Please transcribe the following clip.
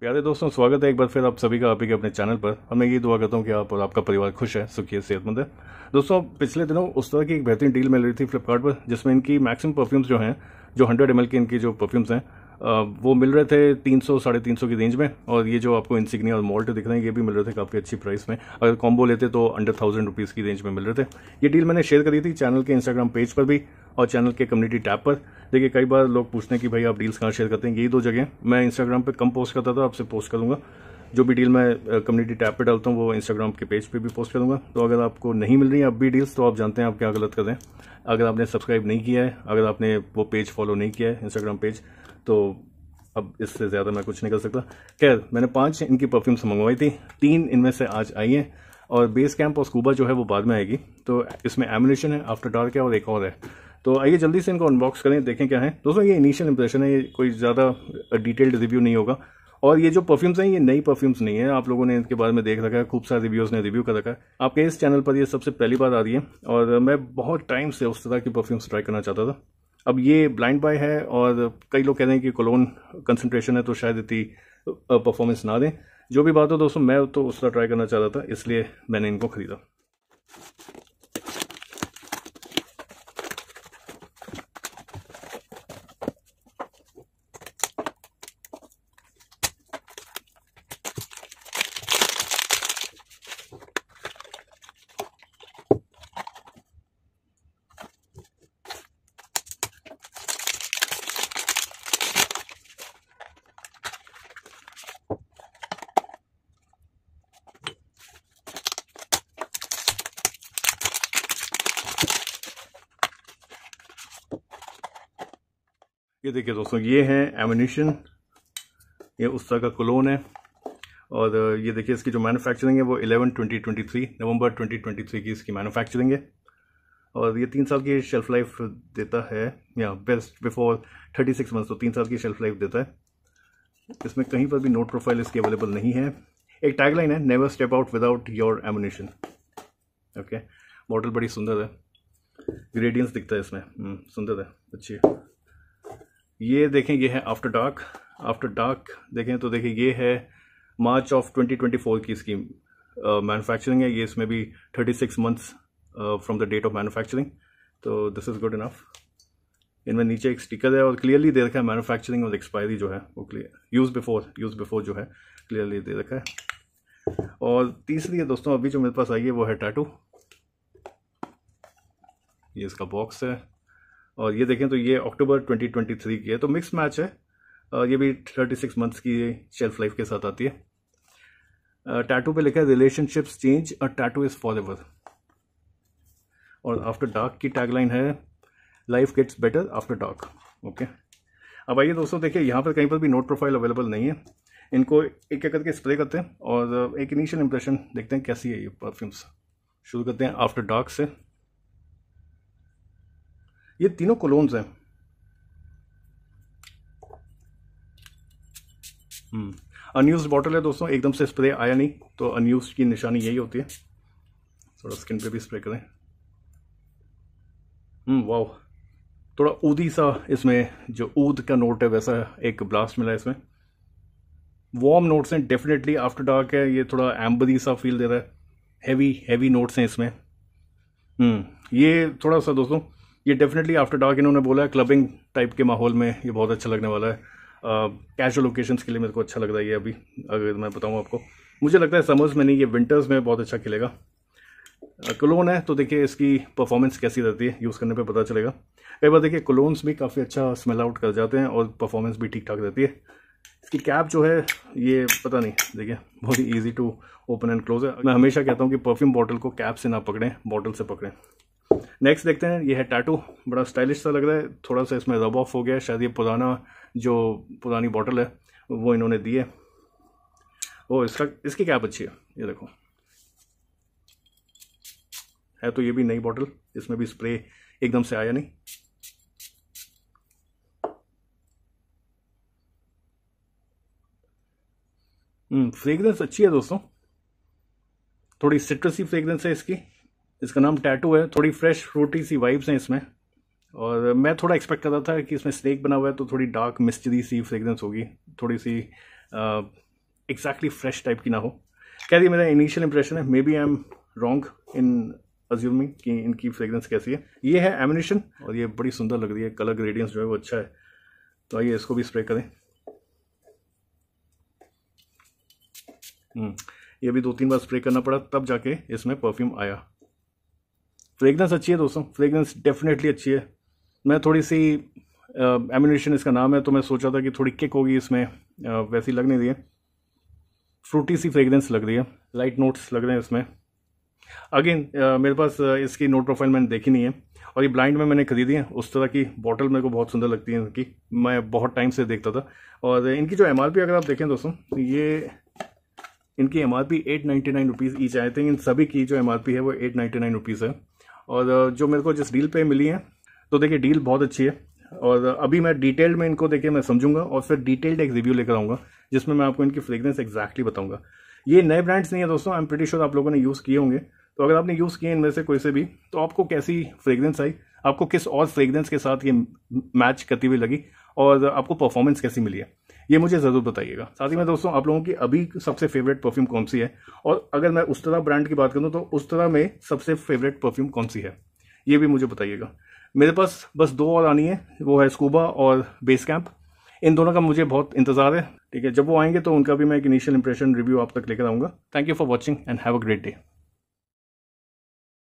प्यारे दोस्तों स्वागत है एक बार फिर आप सभी का आप ही अपने चैनल पर और मैं ये दुआ करता हूँ कि आप और आपका परिवार खुश है सुखी है सेहतमंद है दोस्तों पिछले दिनों उस तरह की एक बेहतरीन डील मिल रही थी फ्लिपकार्ट पर जिसमें इनकी मैक्सिमम परफ्यूम्स जो हैं जो हंड्रेड एम के इनकी जो परफ्यूम्स हैं वो मिल रहे थे तीन सौ साढ़े तीन सौ की रेंज में और ये जो आपको इंसिग्निया और मॉल्ट दिख रहे हैं ये भी मिल रहे थे काफ़ी अच्छी प्राइस में अगर कॉम्बो लेते तो अंडर थाउजेंड रुपीज़ की रेंज में मिल रहे थे ये डील मैंने शेयर करी थी चैनल के इंस्टाग्राम पेज पर भी और चैनल के कम्युनिटी टैब पर देखिए कई बार लोग पूछते हैं कि भाई आप डील्स कहाँ शेयर करते हैं यही दो जगह मैं इंस्टाग्राम पर कम पोस्ट करता था आपसे पोस्ट करूँगा जो भी डील मैं कम्युनिटी टैब पे डालता हूँ वो इंस्टाग्राम के पेज पे भी पोस्ट करूँगा तो अगर आपको नहीं मिल रही है अब भी डील्स तो आप जानते हैं आप क्या गलत करें अगर आपने सब्सक्राइब नहीं किया है अगर आपने वो पेज फॉलो नहीं किया है इंस्टाग्राम पेज तो अब इससे ज़्यादा मैं कुछ नहीं कर सकता खैर मैंने पाँच इनकी परफ्यूम्स मंगवाई थी तीन इनमें से आज आई हैं और बेस कैंप और स्कूबा जो है वो बाद में आएगी तो इसमें एमिनेशन है आफ्टर डार्क है और एक और है तो आइए जल्दी से इनको अनबॉक्स करें देखें क्या है दोस्तों ये इनिशियल इंप्रेशन है ये कोई ज़्यादा डिटेल्ड रिव्यू नहीं होगा और ये जो परफ्यूम्स हैं ये नई परफ्यूम्स नहीं है आप लोगों ने इनके बारे में देख रखा है खूब सारे रिव्यूज़ ने रिव्यू कर रखा है आपके इस चैनल पर ये सबसे पहली बार आ रही है और मैं बहुत टाइम से उस तरह की परफ्यूम्स ट्राई करना चाहता था अब ये ब्लाइंड बाय है और कई लोग कह रहे हैं कि कोलोन कंसनट्रेशन है तो शायद इतनी परफॉर्मेंस ना दें जो भी बात हो दोस्तों मैं तो उस तरह ट्राई करना चाहता था इसलिए मैंने इनको खरीदा ये देखिए दोस्तों ये है एमिनेशन ये उस्ता का क्लोन है और ये देखिए इसकी जो मैन्युफैक्चरिंग है वो 11 ट्वेंटी नवंबर 2023 की इसकी मैन्युफैक्चरिंग है और ये तीन साल की शेल्फ लाइफ देता है या बेस्ट बिफोर 36 मंथ तो तीन साल की शेल्फ लाइफ देता है इसमें कहीं पर भी नोट प्रोफाइल इसकी अवेलेबल नहीं है एक टैगलाइन है never step out without your ammunition okay model बड़ी सुंदर है ग्रेडियंस दिखता है इसमें हम्म, सुंदर है अच्छी है ये देखें ये है आफ्टर डार्क आफ्टर डार्क देखें तो देखें ये है मार्च ऑफ 2024 की इसकी मैनुफैक्चरिंग uh, है ये इसमें भी 36 months from the date of manufacturing तो दिस इज़ गुड इनफ इनमें नीचे एक स्टिकर है और क्लियरली दे रखा है मैनुफैक्चरिंग और एक्सपायरी जो है वो clear use before use before जो है क्लियरली दे रखा है और तीसरी है दोस्तों अभी जो मेरे पास आई है वो है टैटू ये इसका बॉक्स है और ये देखें तो ये अक्टूबर 2023 की है तो मिक्स मैच है ये भी 36 मंथ्स की शेल्फ लाइफ के साथ आती है टैटू पे लिखा है relationships change a tattoo is forever और आफ्टर डार्क की टैगलाइन है life gets better after dark okay अब आइए दोस्तों देखिए यहाँ पर कहीं पर भी नोट प्रोफाइल अवेलेबल नहीं है इनको एक एक करके स्प्रे करते हैं और एक इनिशियल इंप्रेशन देखते हैं कैसी है ये परफ्यूम्स शुरू करते हैं आफ्टर डार्क से ये तीनों कोलोन्स हैं अनयूज हम्म। बॉटल है दोस्तों एकदम से स्प्रे आया नहीं तो अनयूज की निशानी यही होती है थोड़ा स्किन पे भी स्प्रे करें हम्म वाह थोड़ा ऊदी सा इसमें जो ऊद का नोट है वैसा एक ब्लास्ट मिला इसमें वार्म नोट्स हैं डेफिनेटली आफ्टर डार्क है ये थोड़ा एम्बरी सा फील दे रहा है हैवी हैवी नोट्स हैं इसमें हम्म ये थोड़ा सा दोस्तों ये डेफिनेटली आफ्टर डार्क इन्होंने बोला है क्लबिंग टाइप के माहौल में ये बहुत अच्छा लगने वाला है कैजुअल uh, के लिए मेरे को अच्छा लग रहा है ये अभी अगर मैं बताऊँ आपको मुझे लगता है समर्स में नहीं ये विंटर्स में बहुत अच्छा खिलेगा क्लोन है तो देखिए इसकी परफॉर्मेंस कैसी रहती है यूज़ करने पे पता चलेगा कई बार देखिए क्लोन्स भी काफ़ी अच्छा स्मेल आउट कर जाते हैं और परफॉर्मेंस भी ठीक ठाक रहती है इसकी कैप जो है ये पता नहीं देखिए बहुत ही easy to open and close है मैं हमेशा कहता हूँ कि परफ्यूम बॉटल को कैप से ना पकड़ें बॉटल से पकड़ें नेक्स्ट देखते हैं ये है टैटू बड़ा स्टाइलिश सा लग रहा है थोड़ा सा इसमें रब ऑफ हो गया शायद ये पुराना जो पुरानी बॉटल है वो इन्होंने दी है ओ इसका इसकी कैप अच्छी है ये देखो है तो ये भी नई बॉटल इसमें भी स्प्रे एकदम से आया नहीं फ्रेगरेंस हम्म, अच्छी है दोस्तों थोड़ी सिट्रसी फ्रेगरेंस है इसकी इसका नाम टैटू है थोड़ी फ्रेश फ्रूटी सी वाइब्स हैं इसमें और मैं थोड़ा एक्सपेक्ट करता था कि इसमें स्नेक बना हुआ है तो थोड़ी डार्क मिस्चरी सी फ्रेगरेंस होगी थोड़ी सी एक्जैक्टली फ्रेश टाइप की ना हो कह रही मेरा इनिशियल इंप्रेशन है maybe I am wrong in assuming कि इनकी फ्रेगरेंस कैसी है ये है एमिनेशन और ये बड़ी सुंदर लग रही है कलर ग्रेडियंस जो है वो अच्छा है तो आइए इसको भी स्प्रे करें हम्म, ये भी दो तीन बार स्प्रे करना पड़ा तब जाके इसमें परफ्यूम आया फ्रेगनेंस अच्छी है दोस्तों फ्रेगनेंस डेफिनेटली अच्छी है मैं थोड़ी सी एमिनेशन इसका नाम है तो मैं सोचा था कि थोड़ी किक होगी इसमें वैसी लग नहीं रही है फ्रूटी सी फ्रेगरेंस लग रही है लाइट नोट्स लग रहे हैं इसमें अगेन मेरे पास इसकी नोट प्रोफाइल मैंने देखी नहीं है और ये ब्लाइंड में मैंने खरीदी है उस तरह की बॉटल मेरे को बहुत सुंदर लगती है इनकी मैं बहुत टाइम से देखता था और इनकी जो एम अगर आप देखें दोस्तों ये इनकी M R P eight ninety nine rupees each I think इन सभी की जो एम आर पी है वो एट नाइन्टी नाइन रुपीज़ है और जो मेरे को जिस डील पे मिली है तो देखिए डील बहुत अच्छी है और अभी मैं डिटेल्ड में इनको देखिए मैं समझूंगा और फिर डिटेल्ड एक रिव्यू लेकर आऊँगा जिसमें मैं आपको इनकी फ्रेगरेंस एक्जैक्टली बताऊँगा ये नए ब्रांड्स नहीं है दोस्तों आई एम प्रिटी श्योर आप लोगों ने यूज़ किए होंगे तो अगर आपने यूज़ किए इनमें से कोई से भी तो आपको कैसी फ्रेगरेंस आई आपको किस और फ्रेगरेंस के साथ ये मैच करती हुई लगी और आपको परफॉर्मेंस कैसी मिली है ये मुझे ज़रूर बताइएगा साथ ही में दोस्तों आप लोगों की अभी सबसे फेवरेट परफ्यूम कौन सी है और अगर मैं उस तरह ब्रांड की बात करूँ तो उस तरह में सबसे फेवरेट परफ्यूम कौन सी है ये भी मुझे बताइएगा मेरे पास बस दो और आनी है वो है स्कूबा और बेस कैंप इन दोनों का मुझे बहुत इंतजार है ठीक है जब वो आएंगे तो उनका भी मैं एक इनिशियल इंप्रेशन रिव्यू आप तक लेकर आऊँगा thank you for watching and have a great day